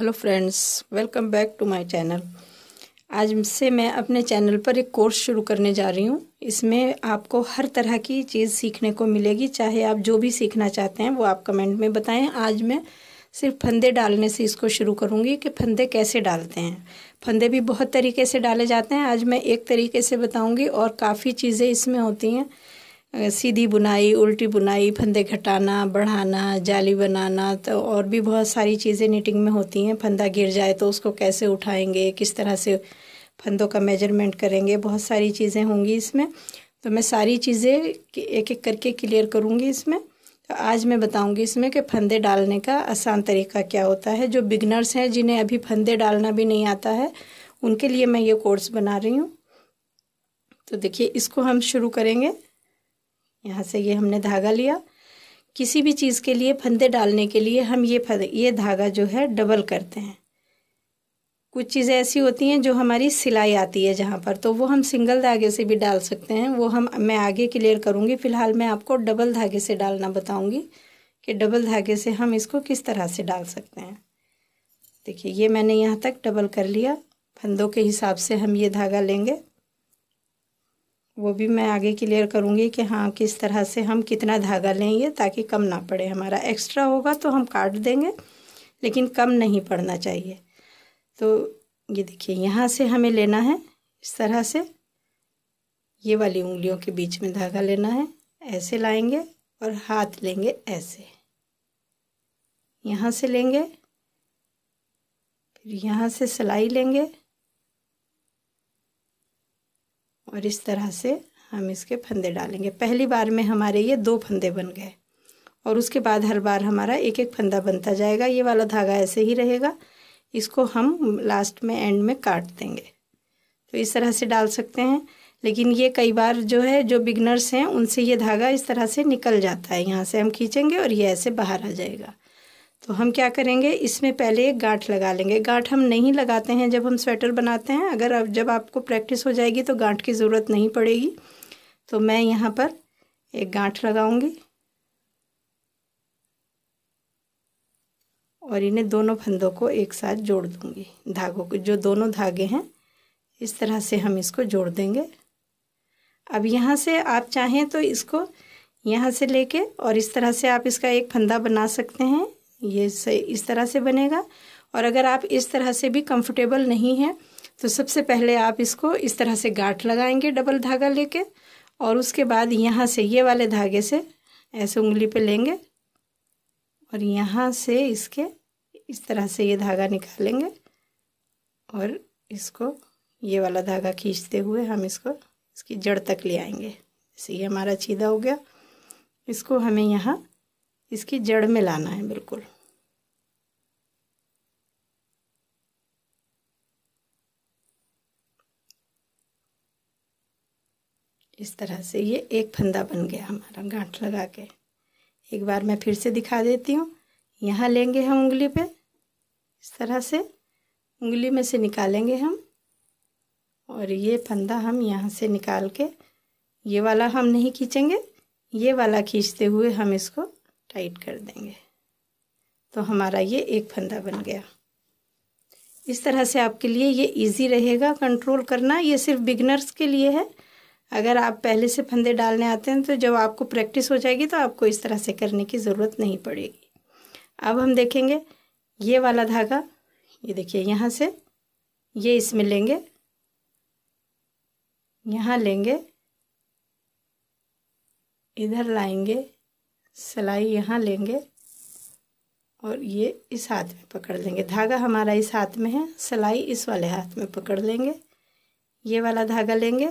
hello friends welcome back to my channel आज से मैं अपने चैनल पर एक कोर्स शुरू करने जा रही हूँ इसमें आपको हर तरह की चीज़ सीखने को मिलेगी चाहे आप जो भी सीखना चाहते हैं वो आप कमेंट में बताएं आज मैं सिर्फ फंदे डालने से इसको शुरू करूँगी कि फंदे कैसे डालते हैं फंदे भी बहुत तरीके से डाले जाते हैं आज मैं एक तरीके से बताऊँगी और काफ़ी चीज़ें इसमें होती हैं सीधी बुनाई उल्टी बुनाई फंदे घटाना बढ़ाना जाली बनाना तो और भी बहुत सारी चीज़ें निटिंग में होती हैं फंदा गिर जाए तो उसको कैसे उठाएंगे किस तरह से फंदों का मेजरमेंट करेंगे बहुत सारी चीज़ें होंगी इसमें तो मैं सारी चीज़ें एक एक करके क्लियर करूँगी इसमें तो आज मैं बताऊँगी इसमें कि फंदे डालने का आसान तरीका क्या होता है जो बिगनर्स हैं जिन्हें अभी फंदे डालना भी नहीं आता है उनके लिए मैं ये कोर्स बना रही हूँ तो देखिए इसको हम शुरू करेंगे यहाँ से ये हमने धागा लिया किसी भी चीज़ के लिए फंदे डालने के लिए हम ये ये धागा जो है डबल करते हैं कुछ चीज़ें ऐसी होती हैं जो हमारी सिलाई आती है जहाँ पर तो वो हम सिंगल धागे से भी डाल सकते हैं वो हम मैं आगे क्लियर करूँगी फ़िलहाल मैं आपको डबल धागे से डालना बताऊँगी कि डबल धागे से हम इसको किस तरह से डाल सकते हैं देखिए ये मैंने यहाँ तक डबल कर लिया फंदों के हिसाब से हम ये धागा लेंगे वो भी मैं आगे क्लियर करूँगी कि हाँ किस तरह से हम कितना धागा लेंगे ताकि कम ना पड़े हमारा एक्स्ट्रा होगा तो हम काट देंगे लेकिन कम नहीं पड़ना चाहिए तो ये देखिए यहाँ से हमें लेना है इस तरह से ये वाली उंगलियों के बीच में धागा लेना है ऐसे लाएंगे और हाथ लेंगे ऐसे यहाँ से लेंगे फिर यहाँ से सिलाई लेंगे और इस तरह से हम इसके फंदे डालेंगे पहली बार में हमारे ये दो फंदे बन गए और उसके बाद हर बार हमारा एक एक फंदा बनता जाएगा ये वाला धागा ऐसे ही रहेगा इसको हम लास्ट में एंड में काट देंगे तो इस तरह से डाल सकते हैं लेकिन ये कई बार जो है जो बिगनर्स हैं उनसे ये धागा इस तरह से निकल जाता है यहाँ से हम खींचेंगे और ये ऐसे बाहर आ जाएगा तो हम क्या करेंगे इसमें पहले एक गांठ लगा लेंगे गांठ हम नहीं लगाते हैं जब हम स्वेटर बनाते हैं अगर अब जब आपको प्रैक्टिस हो जाएगी तो गांठ की ज़रूरत नहीं पड़ेगी तो मैं यहाँ पर एक गांठ लगाऊंगी और इन्हें दोनों फंदों को एक साथ जोड़ दूंगी धागों को जो दोनों धागे हैं इस तरह से हम इसको जोड़ देंगे अब यहाँ से आप चाहें तो इसको यहाँ से लेके और इस तरह से आप इसका एक फंदा बना सकते हैं ये से इस तरह से बनेगा और अगर आप इस तरह से भी कंफर्टेबल नहीं हैं तो सबसे पहले आप इसको इस तरह से गाठ लगाएंगे डबल धागा लेके और उसके बाद यहाँ से ये वाले धागे से ऐसे उंगली पे लेंगे और यहाँ से इसके इस तरह से ये धागा निकालेंगे और इसको ये वाला धागा खींचते हुए हम इसको इसकी जड़ तक ले आएंगे जैसे ये हमारा चीदा हो गया इसको हमें यहाँ इसकी जड़ में लाना है बिल्कुल इस तरह से ये एक फंदा बन गया हमारा गांठ लगा के एक बार मैं फिर से दिखा देती हूँ यहाँ लेंगे हम उंगली पे इस तरह से उंगली में से निकालेंगे हम और ये फंदा हम यहाँ से निकाल के ये वाला हम नहीं खींचेंगे ये वाला खींचते हुए हम इसको टाइट कर देंगे तो हमारा ये एक फंदा बन गया इस तरह से आपके लिए ये इजी रहेगा कंट्रोल करना ये सिर्फ बिगनर्स के लिए है अगर आप पहले से फंदे डालने आते हैं तो जब आपको प्रैक्टिस हो जाएगी तो आपको इस तरह से करने की ज़रूरत नहीं पड़ेगी अब हम देखेंगे ये वाला धागा ये देखिए यहाँ से ये इसमें लेंगे यहाँ लेंगे इधर लाएंगे सिलाई यहाँ लेंगे और ये इस हाथ में पकड़ लेंगे धागा हमारा इस हाथ में है सिलाई इस वाले हाथ में पकड़ लेंगे ये वाला धागा लेंगे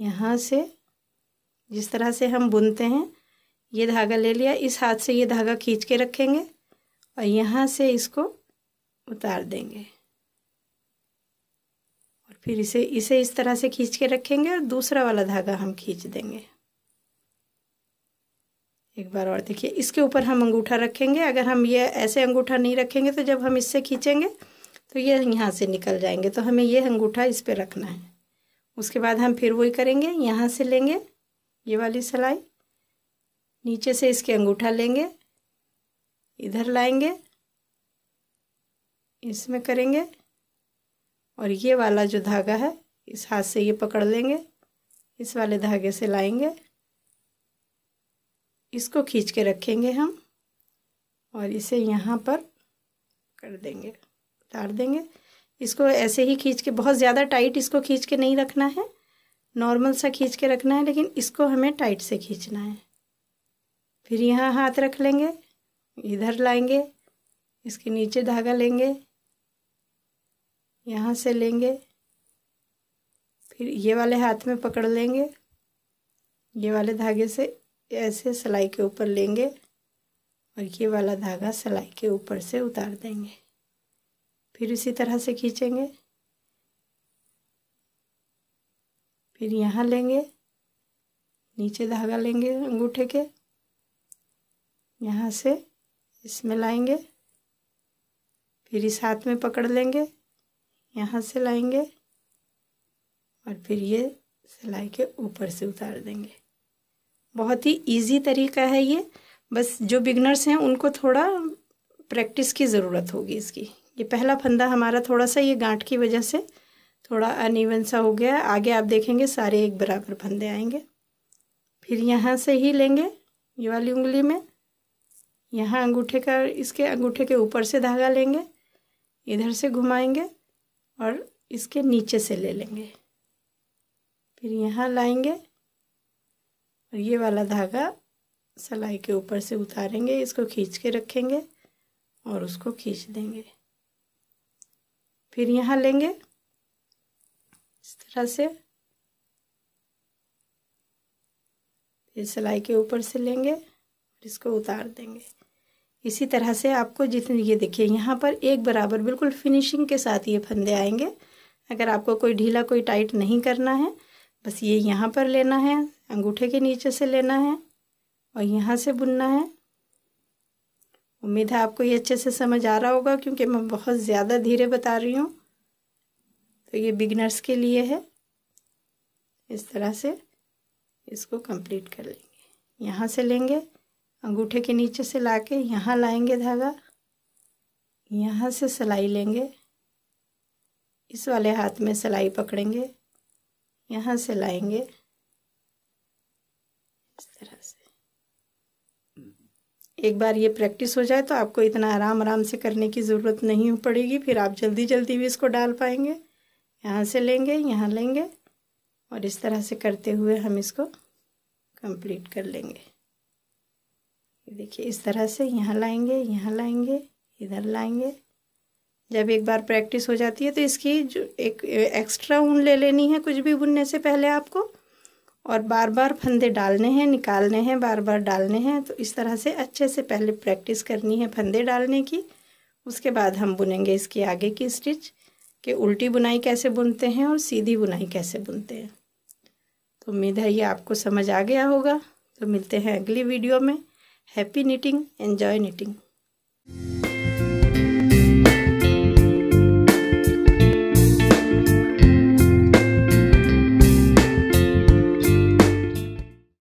यहाँ से जिस तरह से हम बुनते हैं ये धागा ले लिया इस हाथ से ये धागा खींच के रखेंगे और यहाँ से इसको उतार देंगे और फिर इसे इसे इस तरह से खींच के रखेंगे और दूसरा वाला धागा हम खींच देंगे एक बार और देखिए इसके ऊपर हम अंगूठा रखेंगे अगर हम ये ऐसे अंगूठा नहीं रखेंगे तो जब हम इससे खींचेंगे तो ये यहाँ से निकल जाएंगे तो हमें ये अंगूठा इस पर रखना है उसके बाद हम फिर वही करेंगे यहाँ से लेंगे ये वाली सिलाई नीचे से इसके अंगूठा लेंगे इधर लाएंगे इसमें करेंगे और ये वाला जो धागा है इस हाथ से ये पकड़ लेंगे इस वाले धागे से लाएंगे इसको खींच के रखेंगे हम और इसे यहाँ पर कर देंगे उतार देंगे इसको ऐसे ही खींच के बहुत ज़्यादा टाइट इसको खींच के नहीं रखना है नॉर्मल सा खींच के रखना है लेकिन इसको हमें टाइट से खींचना है फिर यहाँ हाथ रख लेंगे इधर लाएंगे इसके नीचे धागा लेंगे यहाँ से लेंगे फिर ये वाले हाथ में पकड़ लेंगे ये वाले धागे से ऐसे सिलाई के ऊपर लेंगे और ये वाला धागा सिलाई के ऊपर से उतार देंगे फिर इसी तरह से खींचेंगे फिर यहाँ लेंगे नीचे धागा लेंगे अंगूठे के यहाँ से इसमें लाएंगे फिर इस हाथ में पकड़ लेंगे यहाँ से लाएंगे और फिर ये सिलाई के ऊपर से उतार देंगे बहुत ही इजी तरीका है ये बस जो बिगनर्स हैं उनको थोड़ा प्रैक्टिस की ज़रूरत होगी इसकी ये पहला फंदा हमारा थोड़ा सा ये गांठ की वजह से थोड़ा अनइवन सा हो गया आगे आप देखेंगे सारे एक बराबर फंदे आएंगे फिर यहाँ से ही लेंगे ये वाली उंगली में यहाँ अंगूठे का इसके अंगूठे के ऊपर से धागा लेंगे इधर से घुमाएंगे और इसके नीचे से ले लेंगे फिर यहाँ लाएंगे और ये वाला धागा सलाई के ऊपर से उतारेंगे इसको खींच के रखेंगे और उसको खींच देंगे फिर यहाँ लेंगे इस तरह से फिर सिलाई के ऊपर से लेंगे इसको उतार देंगे इसी तरह से आपको जितने ये देखिए यहाँ पर एक बराबर बिल्कुल फिनिशिंग के साथ ये फंदे आएंगे अगर आपको कोई ढीला कोई टाइट नहीं करना है बस ये यहाँ पर लेना है अंगूठे के नीचे से लेना है और यहाँ से बुनना है उम्मीद है आपको ये अच्छे से समझ आ रहा होगा क्योंकि मैं बहुत ज़्यादा धीरे बता रही हूँ तो ये बिगनर्स के लिए है इस तरह से इसको कंप्लीट कर लेंगे यहाँ से लेंगे अंगूठे के नीचे से ला के यहाँ लाएँगे धागा यहाँ से सिलाई लेंगे इस वाले हाथ में सिलाई पकड़ेंगे यहाँ से लाएंगे इस तरह से एक बार ये प्रैक्टिस हो जाए तो आपको इतना आराम आराम से करने की ज़रूरत नहीं पड़ेगी फिर आप जल्दी जल्दी भी इसको डाल पाएंगे यहाँ से लेंगे यहाँ लेंगे और इस तरह से करते हुए हम इसको कंप्लीट कर लेंगे देखिए इस तरह से यहाँ लाएंगे यहाँ लाएंगे इधर लाएंगे जब एक बार प्रैक्टिस हो जाती है तो इसकी जो एक एक्स्ट्रा ऊन ले लेनी है कुछ भी बुनने से पहले आपको और बार बार फंदे डालने हैं निकालने हैं बार बार डालने हैं तो इस तरह से अच्छे से पहले प्रैक्टिस करनी है फंदे डालने की उसके बाद हम बुनेंगे इसकी आगे की स्टिच कि उल्टी बुनाई कैसे बुनते हैं और सीधी बुनाई कैसे बुनते हैं तो उम्मीद है ये आपको समझ आ गया होगा तो मिलते हैं अगली वीडियो में हैप्पी निटिंग एन्जॉय निटिंग